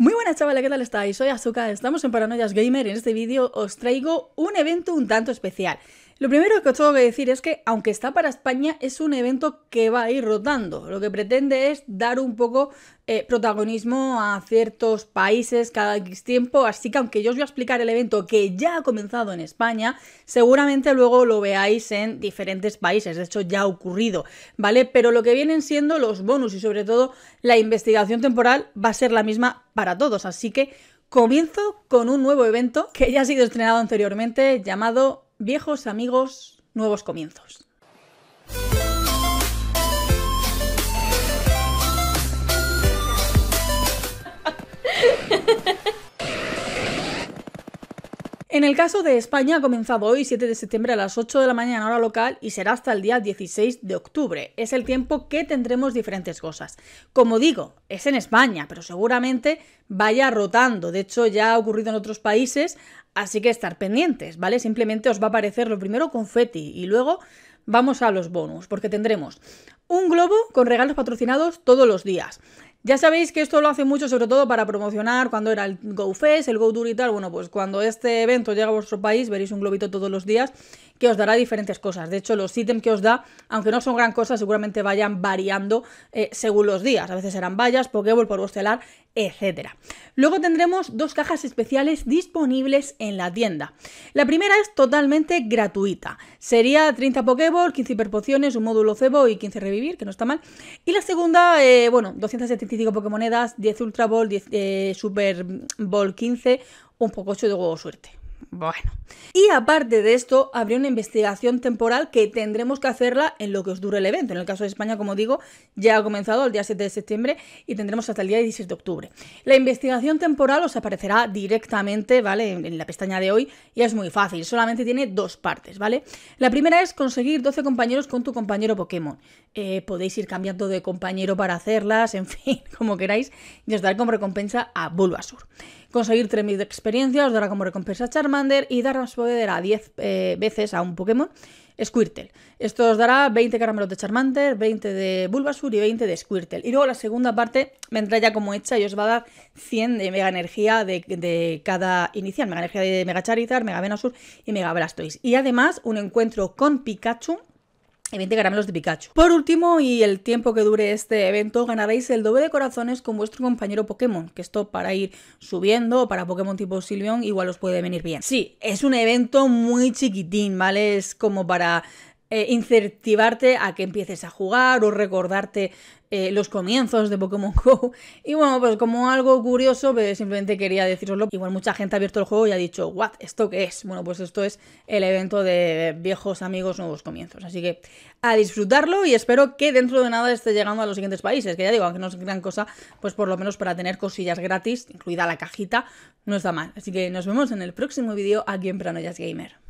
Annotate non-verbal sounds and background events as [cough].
Muy buenas chavales, ¿qué tal estáis? Soy Azuka, estamos en Paranoias Gamer y en este vídeo os traigo un evento un tanto especial. Lo primero que os tengo que decir es que, aunque está para España, es un evento que va a ir rotando. Lo que pretende es dar un poco eh, protagonismo a ciertos países cada X tiempo. Así que, aunque yo os voy a explicar el evento que ya ha comenzado en España, seguramente luego lo veáis en diferentes países. De hecho, ya ha ocurrido, ¿vale? Pero lo que vienen siendo los bonus y, sobre todo, la investigación temporal va a ser la misma para todos. Así que. Comienzo con un nuevo evento que ya ha sido estrenado anteriormente llamado Viejos amigos, nuevos comienzos. En el caso de España ha comenzado hoy 7 de septiembre a las 8 de la mañana hora local y será hasta el día 16 de octubre. Es el tiempo que tendremos diferentes cosas. Como digo, es en España, pero seguramente vaya rotando. De hecho, ya ha ocurrido en otros países, así que estar pendientes, ¿vale? Simplemente os va a aparecer lo primero confeti y luego vamos a los bonus, porque tendremos un globo con regalos patrocinados todos los días. Ya sabéis que esto lo hace mucho, sobre todo para promocionar cuando era el GoFest, el GoTour y tal. Bueno, pues cuando este evento llega a vuestro país, veréis un globito todos los días que os dará diferentes cosas. De hecho, los ítems que os da, aunque no son gran cosa, seguramente vayan variando eh, según los días. A veces serán vallas, Pokéball, por estelar, etc. Luego tendremos dos cajas especiales disponibles en la tienda. La primera es totalmente gratuita. Sería 30 Pokéball, 15 hiperpociones, un módulo cebo y 15 revivir, que no está mal. Y la segunda, eh, bueno, 275 digo Pokémonedas, 10 Ultra Ball, 10 eh, Super Ball 15, un poco 8 de huevo suerte. Bueno. Y aparte de esto, habría una investigación temporal que tendremos que hacerla en lo que os dure el evento. En el caso de España, como digo, ya ha comenzado el día 7 de septiembre y tendremos hasta el día 16 de octubre. La investigación temporal os aparecerá directamente, ¿vale? En la pestaña de hoy y es muy fácil. Solamente tiene dos partes, ¿vale? La primera es conseguir 12 compañeros con tu compañero Pokémon. Eh, podéis ir cambiando de compañero para hacerlas, en fin, [laughs] como queráis, y os dará como recompensa a Bulbasur. Conseguir 3.000 de experiencia os dará como recompensa a Charm Charmander y darnos poder a 10 eh, veces a un Pokémon. Squirtle. Esto os dará 20 caramelos de Charmander, 20 de Bulbasur y 20 de Squirtle. Y luego la segunda parte vendrá ya como hecha y os va a dar 100 de mega energía de, cada inicial. Mega energía de Mega Charizard, Mega Venusaur y Mega Blastoise. Y además un encuentro con Pikachu y caramelos de Pikachu. Por último, y el tiempo que dure este evento, ganaréis el doble de corazones con vuestro compañero Pokémon, que esto para ir subiendo o para Pokémon tipo Silvion igual os puede venir bien. Sí, es un evento muy chiquitín, ¿vale? Es como para eh, Incertivarte a que empieces a jugar o recordarte eh, los comienzos de Pokémon Go. [laughs] Y bueno, pues como algo curioso, pues simplemente quería deciroslo. Igual mucha gente ha abierto el juego y ha dicho, ¿what? ¿Esto qué es? Bueno, pues esto es el evento de viejos amigos, nuevos comienzos. Así que a disfrutarlo y espero que dentro de nada esté llegando a los siguientes países. Que ya digo, aunque no es gran cosa, pues por lo menos para tener cosillas gratis, incluida la cajita, no está mal. Así que nos vemos en el próximo vídeo aquí en Pranoyas Gamer.